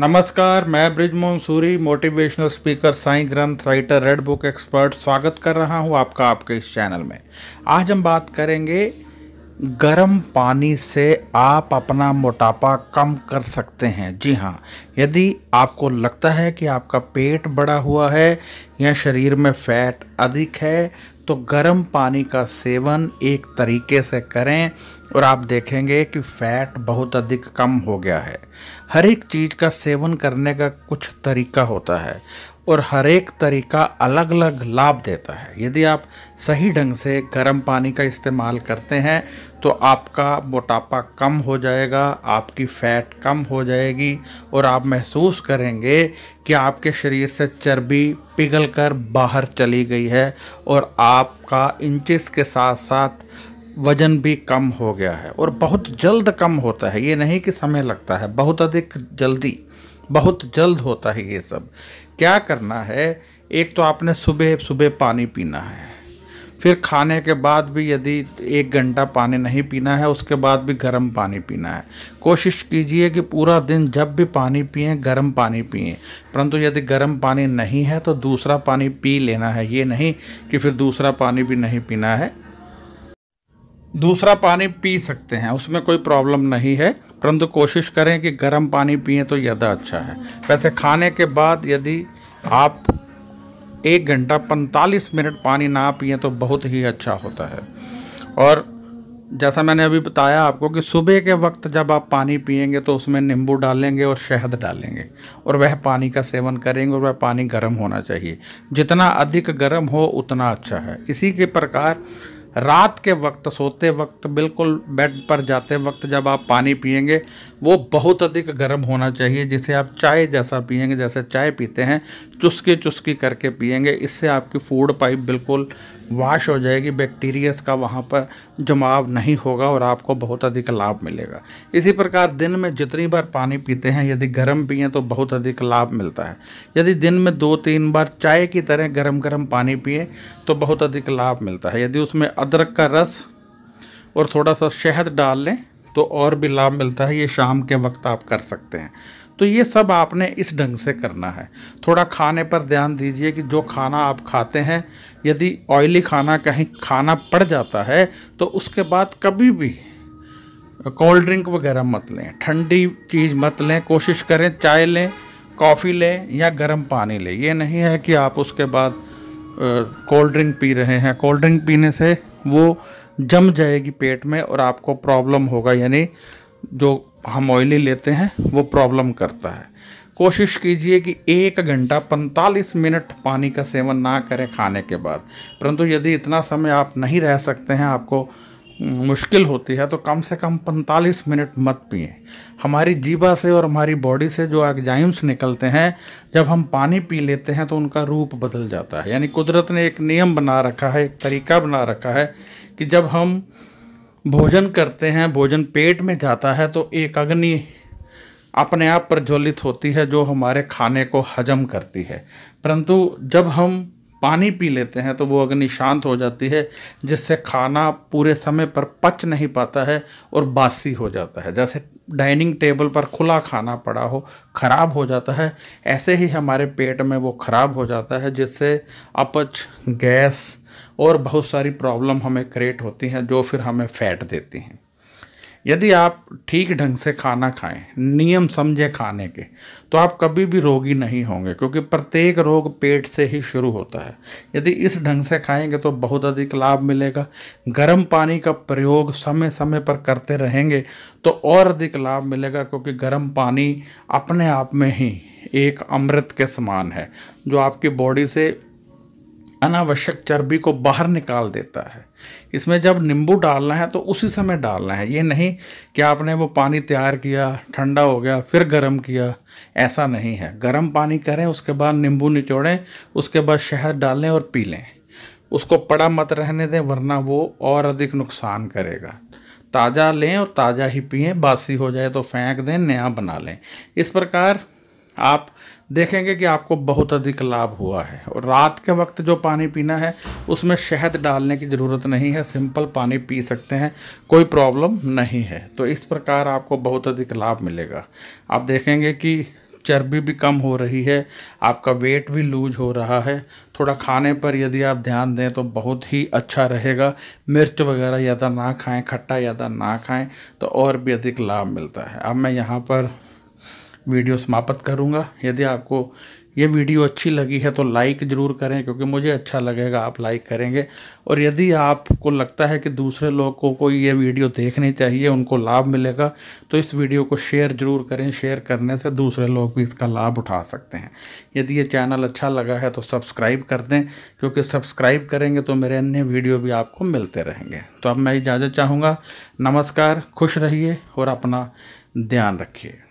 नमस्कार मैं Brijmohan Suri motivational speaker साई ग्रंथ राइटर रेड बुक एक्सपर्ट स्वागत कर रहा हूं आपका आपके इस चैनल में आज हम बात करेंगे गर्म पानी से आप अपना मोटापा कम कर सकते हैं जी हाँ यदि आपको लगता है कि आपका पेट बड़ा हुआ है या शरीर में फैट अधिक है तो गर्म पानी का सेवन एक तरीके से करें और आप देखेंगे कि फैट बहुत अधिक कम हो गया है हर एक चीज़ का सेवन करने का कुछ तरीका होता है और हर एक तरीका अलग अलग लाभ देता है यदि आप सही ढंग से गर्म पानी का इस्तेमाल करते हैं तो आपका मोटापा कम हो जाएगा आपकी फैट कम हो जाएगी और आप महसूस करेंगे कि आपके शरीर से चर्बी पिघल कर बाहर चली गई है और आपका इंचिस के साथ साथ वजन भी कम हो गया है और बहुत जल्द कम होता है ये नहीं कि समय लगता है बहुत अधिक जल्दी बहुत जल्द होता है ये सब क्या करना है एक तो आपने सुबह सुबह पानी पीना है फिर खाने के बाद भी यदि एक घंटा पानी नहीं पीना है उसके बाद भी गर्म पानी पीना है कोशिश कीजिए कि पूरा दिन जब भी पानी पिए गर्म पानी पिए परंतु यदि गर्म पानी नहीं है तो दूसरा पानी पी लेना है ये नहीं कि फिर दूसरा पानी भी नहीं पीना है दूसरा पानी पी सकते हैं उसमें कोई प्रॉब्लम नहीं है परंतु कोशिश करें कि गर्म पानी पिए तो ज़्यादा अच्छा है वैसे खाने के बाद यदि आप एक घंटा 45 मिनट पानी ना पिए तो बहुत ही अच्छा होता है और जैसा मैंने अभी बताया आपको कि सुबह के वक्त जब आप पानी पियेंगे तो उसमें नींबू डालेंगे और शहद डालेंगे और वह पानी का सेवन करेंगे और वह पानी गर्म होना चाहिए जितना अधिक गर्म हो उतना अच्छा है इसी के प्रकार रात के वक्त सोते वक्त बिल्कुल बेड पर जाते वक्त जब आप पानी पियेंगे वो बहुत अधिक गर्म होना चाहिए जिसे आप चाय जैसा पियेंगे जैसे चाय पीते हैं चुस्की चुस्की करके पियेंगे इससे आपकी फूड पाइप बिल्कुल वाश हो जाएगी बैक्टीरियाज का वहाँ पर जमाव नहीं होगा और आपको बहुत अधिक लाभ मिलेगा इसी प्रकार दिन में जितनी बार पानी पीते हैं यदि गर्म पिए तो बहुत अधिक लाभ मिलता है यदि दिन में दो तीन बार चाय की तरह गर्म गर्म पानी पिए तो बहुत अधिक लाभ मिलता है यदि उसमें अदरक का रस और थोड़ा सा शहद डाल लें तो और भी लाभ मिलता है ये शाम के वक्त आप कर सकते हैं तो ये सब आपने इस ढंग से करना है थोड़ा खाने पर ध्यान दीजिए कि जो खाना आप खाते हैं यदि ऑयली खाना कहीं खाना पड़ जाता है तो उसके बाद कभी भी कोल्ड ड्रिंक वगैरह मत लें ठंडी चीज़ मत लें कोशिश करें चाय लें कॉफ़ी लें या गर्म पानी लें ये नहीं है कि आप उसके बाद कोल्ड ड्रिंक पी रहे हैं कोल्ड ड्रिंक पीने से वो जम जाएगी पेट में और आपको प्रॉब्लम होगा यानी जो हम ऑयली लेते हैं वो प्रॉब्लम करता है कोशिश कीजिए कि एक घंटा 45 मिनट पानी का सेवन ना करें खाने के बाद परंतु यदि इतना समय आप नहीं रह सकते हैं आपको हम्म, मुश्किल होती है तो कम से कम 45 मिनट मत पिए हमारी जीवा से और हमारी बॉडी से जो एग्जाइम्स निकलते हैं जब हम पानी पी लेते हैं तो उनका रूप बदल जाता है यानी कुदरत ने एक नियम बना रखा है एक तरीका बना रखा है कि जब हम भोजन करते हैं भोजन पेट में जाता है तो एक अग्नि अपने आप प्रज्वलित होती है जो हमारे खाने को हजम करती है परंतु जब हम पानी पी लेते हैं तो वो अग्नि शांत हो जाती है जिससे खाना पूरे समय पर पच नहीं पाता है और बासी हो जाता है जैसे डाइनिंग टेबल पर खुला खाना पड़ा हो खराब हो जाता है ऐसे ही हमारे पेट में वो खराब हो जाता है जिससे अपच गैस और बहुत सारी प्रॉब्लम हमें क्रिएट होती हैं जो फिर हमें फैट देती हैं यदि आप ठीक ढंग से खाना खाएं नियम समझें खाने के तो आप कभी भी रोगी नहीं होंगे क्योंकि प्रत्येक रोग पेट से ही शुरू होता है यदि इस ढंग से खाएंगे तो बहुत अधिक लाभ मिलेगा गर्म पानी का प्रयोग समय समय पर करते रहेंगे तो और अधिक लाभ मिलेगा क्योंकि गर्म पानी अपने आप में ही एक अमृत के समान है जो आपकी बॉडी से अनावश्यक चर्बी को बाहर निकाल देता है इसमें जब नींबू डालना है तो उसी समय डालना है ये नहीं कि आपने वो पानी तैयार किया ठंडा हो गया फिर गर्म किया ऐसा नहीं है गर्म पानी करें उसके बाद नींबू निचोड़ें उसके बाद शहद डालें और पी लें उसको पड़ा मत रहने दें वरना वो और अधिक नुकसान करेगा ताज़ा लें और ताज़ा ही पिए बासी हो जाए तो फेंक दें नया बना लें इस प्रकार आप देखेंगे कि आपको बहुत अधिक लाभ हुआ है और रात के वक्त जो पानी पीना है उसमें शहद डालने की ज़रूरत नहीं है सिंपल पानी पी सकते हैं कोई प्रॉब्लम नहीं है तो इस प्रकार आपको बहुत अधिक लाभ मिलेगा आप देखेंगे कि चर्बी भी कम हो रही है आपका वेट भी लूज हो रहा है थोड़ा खाने पर यदि आप ध्यान दें तो बहुत ही अच्छा रहेगा मिर्च वगैरह ज़्यादा ना खाएं खट्टा ज़्यादा ना खाएं तो और भी अधिक लाभ मिलता है अब मैं यहाँ पर वीडियो समाप्त करूँगा यदि आपको ये वीडियो अच्छी लगी है तो लाइक ज़रूर करें क्योंकि मुझे अच्छा लगेगा आप लाइक करेंगे और यदि आपको लगता है कि दूसरे लोगों को ये वीडियो देखनी चाहिए उनको लाभ मिलेगा तो इस वीडियो को शेयर ज़रूर करें शेयर करने से दूसरे लोग भी इसका लाभ उठा सकते हैं यदि ये चैनल अच्छा लगा है तो सब्सक्राइब कर दें क्योंकि सब्सक्राइब करेंगे तो मेरे अन्य वीडियो भी आपको मिलते रहेंगे तो अब मैं इजाज़त चाहूँगा नमस्कार खुश रहिए और अपना ध्यान रखिए